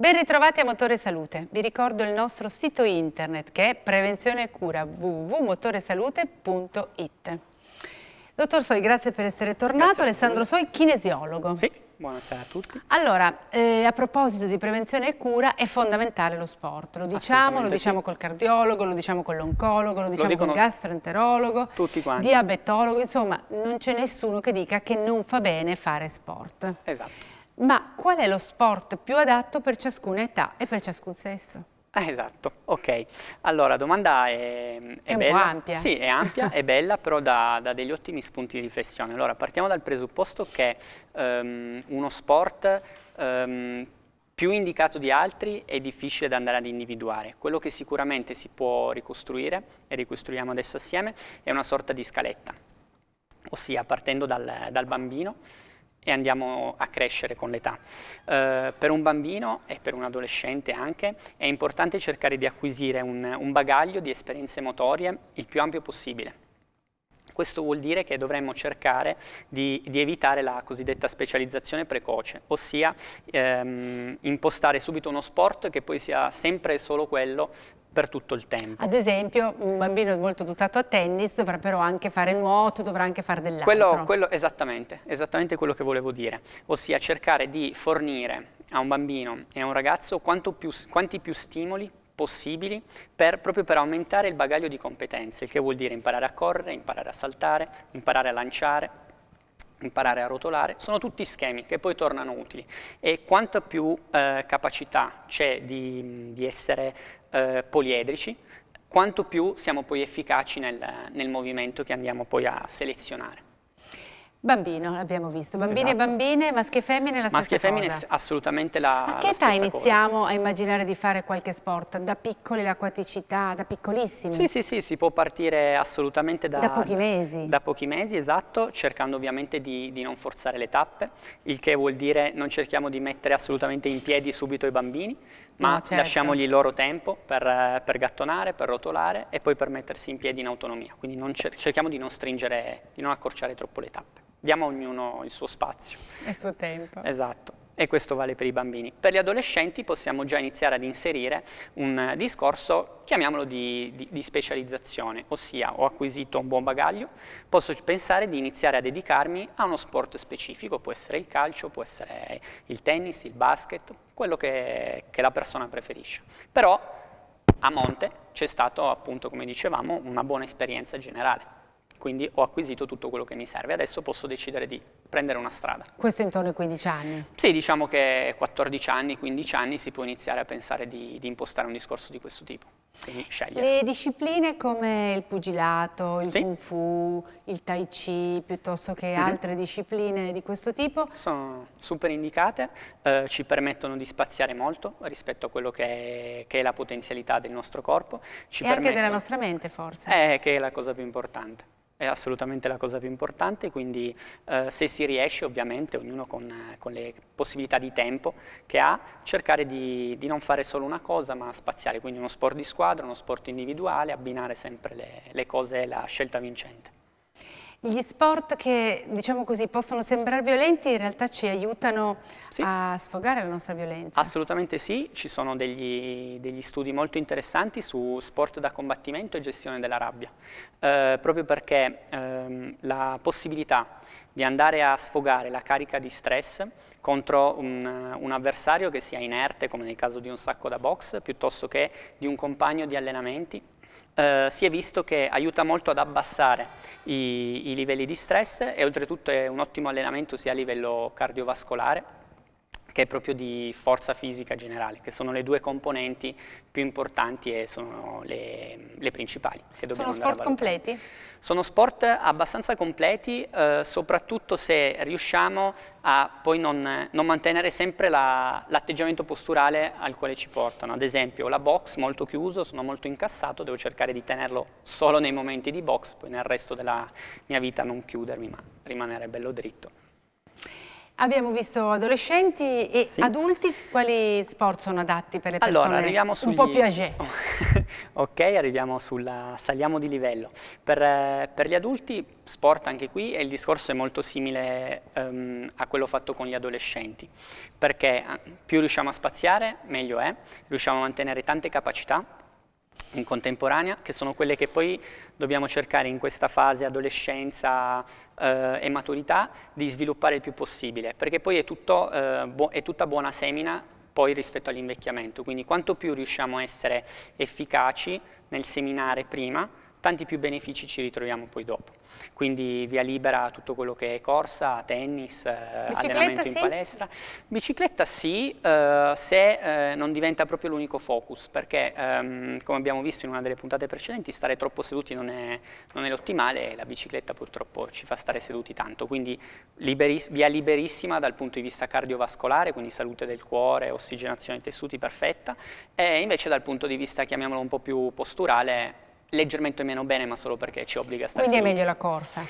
Ben ritrovati a Motore Salute. Vi ricordo il nostro sito internet che è prevenzione e cura www.motoresalute.it. Dottor Soi, grazie per essere tornato. Alessandro Soi, kinesiologo. Sì, buonasera a tutti. Allora, eh, a proposito di prevenzione e cura, è fondamentale lo sport. Lo diciamo, lo diciamo sì. col cardiologo, lo diciamo con l'oncologo, lo diciamo lo col gastroenterologo, diabetologo. Insomma, non c'è nessuno che dica che non fa bene fare sport. Esatto ma qual è lo sport più adatto per ciascuna età e per ciascun sesso? Eh, esatto, ok. Allora, domanda è, è, è bella. ampia. Sì, è ampia, è bella, però dà, dà, degli ottimi spunti di riflessione. Allora, partiamo dal presupposto che um, uno sport um, più indicato di altri è difficile da andare ad individuare. Quello che sicuramente si può ricostruire, e ricostruiamo adesso assieme, è una sorta di scaletta, ossia partendo dal, dal bambino, e andiamo a crescere con l'età. Eh, per un bambino e per un adolescente anche è importante cercare di acquisire un, un bagaglio di esperienze motorie il più ampio possibile. Questo vuol dire che dovremmo cercare di, di evitare la cosiddetta specializzazione precoce, ossia ehm, impostare subito uno sport che poi sia sempre solo quello per tutto il tempo. Ad esempio, un bambino molto dotato a tennis dovrà però anche fare nuoto, dovrà anche fare dell'altro. Quello, quello, esattamente, esattamente quello che volevo dire, ossia cercare di fornire a un bambino e a un ragazzo più, quanti più stimoli possibili per, proprio per aumentare il bagaglio di competenze, il che vuol dire imparare a correre, imparare a saltare, imparare a lanciare, imparare a rotolare, sono tutti schemi che poi tornano utili e quanta più eh, capacità c'è di, di, essere eh, poliedrici, quanto più siamo poi efficaci nel, nel movimento che andiamo poi a selezionare. Bambino, l'abbiamo visto, bambini esatto. e bambine, maschi e femmine la maschi stessa Maschi e femmine assolutamente la stessa cosa. A che età iniziamo cosa. a immaginare di fare qualche sport? Da piccoli l'acquaticità, da piccolissimi? Sì, sì, sì, si può partire assolutamente da, da pochi mesi. Da pochi mesi, esatto, cercando ovviamente di, di non forzare le tappe, il che vuol dire non cerchiamo di mettere assolutamente in piedi subito i bambini, ma no, certo. lasciamogli il loro tempo per, per, gattonare, per rotolare e poi per mettersi in piedi in autonomia. Quindi cer cerchiamo di non stringere, di non accorciare troppo le tappe diamo a ognuno il suo spazio. il suo tempo. Esatto. E questo vale per i bambini. Per gli adolescenti possiamo già iniziare ad inserire un discorso, chiamiamolo di, di, di specializzazione, ossia ho acquisito un buon bagaglio, posso pensare di iniziare a dedicarmi a uno sport specifico, può essere il calcio, può essere il tennis, il basket, quello che, che la persona preferisce. Però a monte c'è stata appunto, come dicevamo, una buona esperienza generale quindi ho acquisito tutto quello che mi serve. Adesso posso decidere di prendere una strada. Questo intorno ai 15 anni? Sì, diciamo che 14 anni, 15 anni si può iniziare a pensare di, di impostare un discorso di questo tipo. Le discipline come il pugilato, il sì. kung fu, il tai chi, piuttosto che mhm. altre mm -hmm. discipline di questo tipo? Sono super indicate, eh, ci permettono di spaziare molto rispetto a quello che è, che è la potenzialità del nostro corpo. Ci e anche della nostra mente forse. Eh, che è la cosa più importante è assolutamente la cosa più importante, quindi eh, se si riesce ovviamente, ognuno con, con, le possibilità di tempo che ha, cercare di, di, non fare solo una cosa ma spaziare, quindi uno sport di squadra, uno sport individuale, abbinare sempre le, le cose e la scelta vincente. Gli sport che, diciamo così, possono sembrare violenti in realtà ci aiutano sì. a sfogare la nostra violenza. Assolutamente sì, ci sono degli, degli, studi molto interessanti su sport da combattimento e gestione della rabbia, eh, proprio perché ehm, la possibilità di andare a sfogare la carica di stress contro un, un, avversario che sia inerte, come nel caso di un sacco da box, piuttosto che di un compagno di allenamenti, eh, si è visto che aiuta molto ad abbassare i, i livelli di stress e oltretutto è un ottimo allenamento sia a livello cardiovascolare che è proprio di forza fisica generale, che sono le due componenti più importanti e sono le, le principali. sono sport completi? Sono sport abbastanza completi, eh, soprattutto se riusciamo a poi non, non mantenere sempre l'atteggiamento la, posturale al quale ci portano. Ad esempio la box molto chiuso, sono molto incassato, devo cercare di tenerlo solo nei momenti di box, poi nel resto della mia vita non chiudermi ma rimanere bello dritto. Abbiamo visto adolescenti e sì. adulti, quali sport sono adatti per le persone allora, sugli... un po' più age? ok, arriviamo sulla... saliamo di livello. Per, eh, per, gli adulti sport anche qui e il discorso è molto simile um, a quello fatto con gli adolescenti, perché eh, più riusciamo a spaziare meglio è, riusciamo a mantenere tante capacità in contemporanea, che sono quelle che poi dobbiamo cercare in questa fase adolescenza eh, e maturità di sviluppare il più possibile, perché poi è, tutto, eh, bu è tutta buona semina poi rispetto all'invecchiamento, quindi quanto più riusciamo a essere efficaci nel seminare prima, tanti più benefici ci ritroviamo poi dopo quindi via libera a tutto quello che è corsa, tennis, eh, allenamento sì? in palestra. Bicicletta sì, eh, se eh, non diventa proprio l'unico focus, perché ehm, come abbiamo visto in una delle puntate precedenti, stare troppo seduti non è, non è l'ottimale e la bicicletta purtroppo ci fa stare seduti tanto, quindi liberiss via liberissima dal punto di vista cardiovascolare, quindi salute del cuore, ossigenazione dei tessuti perfetta, e invece dal punto di vista, chiamiamolo un po' più posturale, leggermente meno bene, ma solo perché ci obbliga a stare Quindi seduti. è meglio la corsa?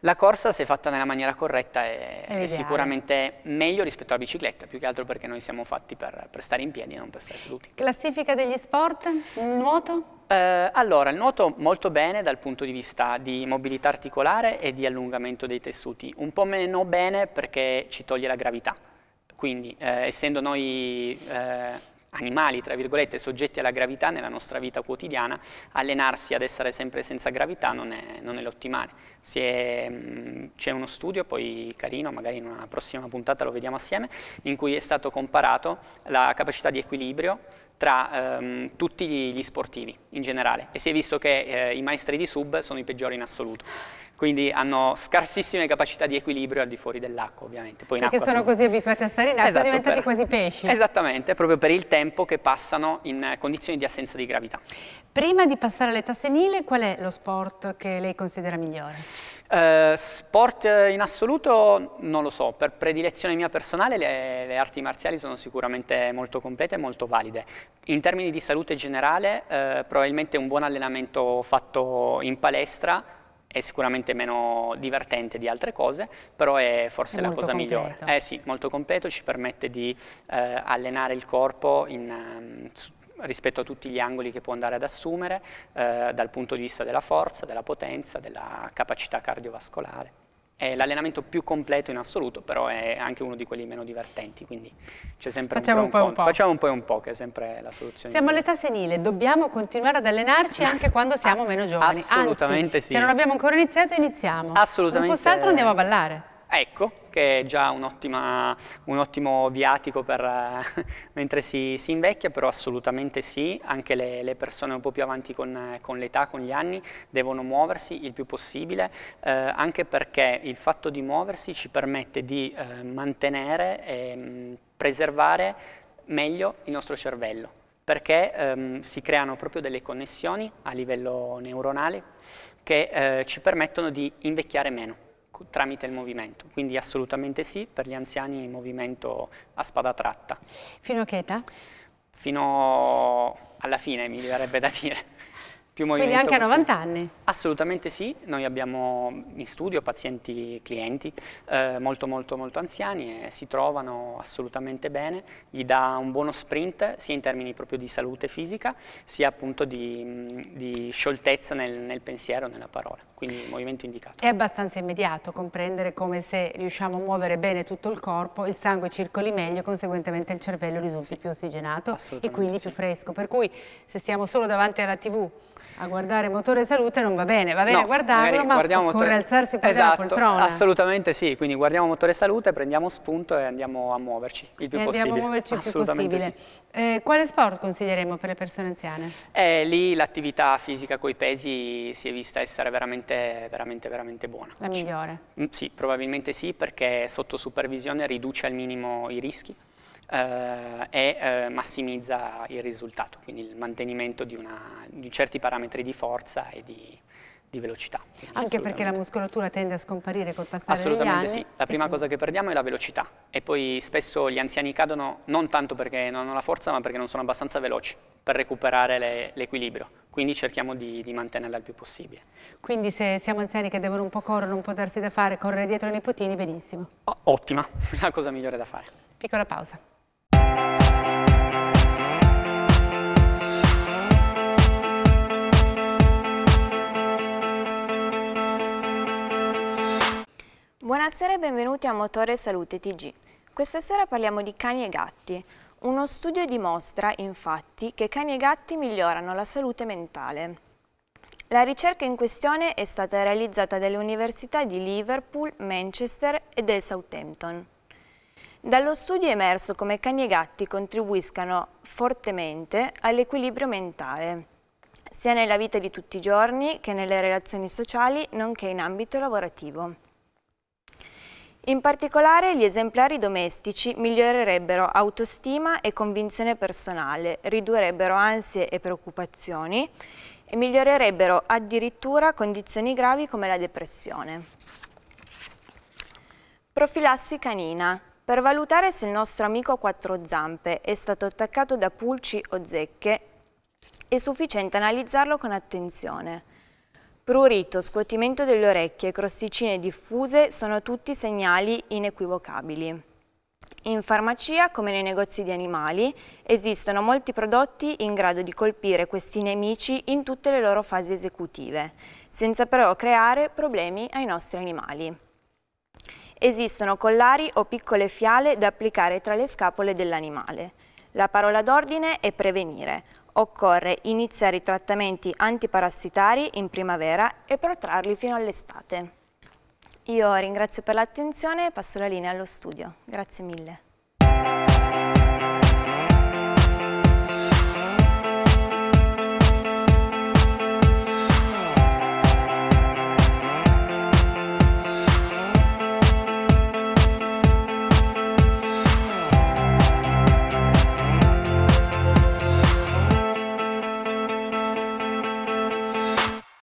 La corsa, se fatta nella maniera corretta, è, è, sicuramente meglio rispetto alla bicicletta, più che altro perché noi siamo fatti per, per stare in piedi e non per stare seduti. Classifica degli sport? Il nuoto? Eh, allora, il nuoto molto bene dal punto di vista di mobilità articolare e di allungamento dei tessuti, un po' meno bene perché ci toglie la gravità. Quindi, eh, essendo noi... Eh, animali, tra virgolette, soggetti alla gravità nella nostra vita quotidiana, allenarsi ad essere sempre senza gravità non è, è l'ottimale. Mm, c'è uno studio, poi carino, magari in una prossima puntata lo vediamo assieme, in cui è stato comparato la capacità di equilibrio tra ehm, tutti gli sportivi in generale e si è visto che eh, i maestri di sub sono i peggiori in assoluto quindi hanno scarsissime capacità di equilibrio al di fuori dell'acqua ovviamente. Poi Perché sono, sono, così abituati a stare in acqua, esatto, sono diventati per... quasi pesci. Esattamente, proprio per il tempo che passano in condizioni di assenza di gravità. Prima di passare all'età senile, qual è lo sport che lei considera migliore? Eh, sport in assoluto non lo so, per predilezione mia personale le, le arti marziali sono sicuramente molto complete e molto valide. In termini di salute generale, eh, probabilmente un buon allenamento fatto in palestra è sicuramente meno divertente di altre cose, però è forse è la cosa completo. migliore. Eh sì, molto completo, ci permette di eh, allenare il corpo in, ehm, rispetto a tutti gli angoli che può andare ad assumere eh, dal punto di vista della forza, della potenza, della capacità cardiovascolare. È l'allenamento più completo in assoluto, però è anche uno di quelli meno divertenti, quindi c'è sempre Facciamo un, po', un, po', un po'. Facciamo un po' e un po', che è sempre la soluzione. Siamo all'età senile, dobbiamo continuare ad allenarci anche quando siamo meno giovani. Assolutamente Anzi, sì. se non abbiamo ancora iniziato, iniziamo. Assolutamente. Non fosse altro andiamo a ballare. Ecco, che è già un, ottima, un ottimo viatico per, eh, mentre si, si, invecchia, però assolutamente sì, anche le, le persone un po' più avanti con, con l'età, con gli anni, devono muoversi il più possibile, eh, anche perché il fatto di muoversi ci permette di eh, mantenere e mh, mm, preservare meglio il nostro cervello perché ehm, si creano proprio delle connessioni a livello neuronale che eh, ci permettono di invecchiare meno tramite il movimento, quindi assolutamente sì, per gli anziani il movimento a spada tratta. Fino a che età? Fino alla fine mi verrebbe da dire più movimento. Quindi anche a 90 anni? Assolutamente sì, noi abbiamo in studio pazienti, clienti eh, molto molto molto anziani e si trovano assolutamente bene, gli dà un buono sprint sia in termini proprio di salute fisica sia appunto di, mm, di scioltezza nel, nel, pensiero, nella parola, quindi il movimento indicato. È abbastanza immediato comprendere come se riusciamo a muovere bene tutto il corpo, il sangue circoli meglio, conseguentemente il cervello risulti più ossigenato e quindi sì. più fresco, per cui se stiamo solo davanti alla tv a guardare motore salute non va bene, va bene no, guardarlo ma occorre motore... alzarsi e prendere esatto, la poltrona. Assolutamente sì, quindi guardiamo motore salute, prendiamo spunto e andiamo a muoverci il più e possibile. Andiamo a muoverci il più possibile. Sì. Eh, quale sport consiglieremo per le persone anziane? Eh, lì l'attività fisica coi pesi si è vista essere veramente, veramente, veramente buona. La migliore? Mm, sì, probabilmente sì perché sotto supervisione riduce al minimo i rischi eh, e eh, massimizza il risultato, quindi il mantenimento di, una, di certi parametri di forza e di, di velocità. Anche perché la muscolatura tende a scomparire col passare degli anni? Assolutamente sì, la prima cosa che perdiamo è la velocità e poi spesso gli anziani cadono non tanto perché non hanno la forza ma perché non sono abbastanza veloci per recuperare l'equilibrio, quindi cerchiamo di, di, mantenerla il più possibile. Quindi se siamo anziani che devono un po' correre, un po' darsi da fare, correre dietro ai nipotini, benissimo. O ottima, la cosa migliore da fare. Piccola pausa. Buonasera e benvenuti a Motore Salute TG. Questa sera parliamo di cani e gatti. Uno studio dimostra, infatti, che cani e gatti migliorano la salute mentale. La ricerca in questione è stata realizzata dalle università di Liverpool, Manchester e del Southampton. Dallo studio è emerso come cani e gatti contribuiscano fortemente all'equilibrio mentale, sia nella vita di tutti i giorni che nelle relazioni sociali, nonché in ambito lavorativo. In particolare gli esemplari domestici migliorerebbero autostima e convinzione personale, ridurrebbero ansie e preoccupazioni e migliorerebbero addirittura condizioni gravi come la depressione. Profilassi canina. Per valutare se il nostro amico a quattro zampe è stato attaccato da pulci o zecche, è sufficiente analizzarlo con attenzione. Prurito, scuotimento delle orecchie crosticine diffuse sono tutti segnali inequivocabili. In farmacia, come nei negozi di animali, esistono molti prodotti in grado di colpire questi nemici in tutte le loro fasi esecutive, senza però creare problemi ai nostri animali. Esistono collari o piccole fiale da applicare tra le scapole dell'animale. La parola d'ordine è prevenire, occorre iniziare i trattamenti antiparassitari in primavera e protrarli fino all'estate. Io ringrazio per l'attenzione e passo la linea allo studio. Grazie mille.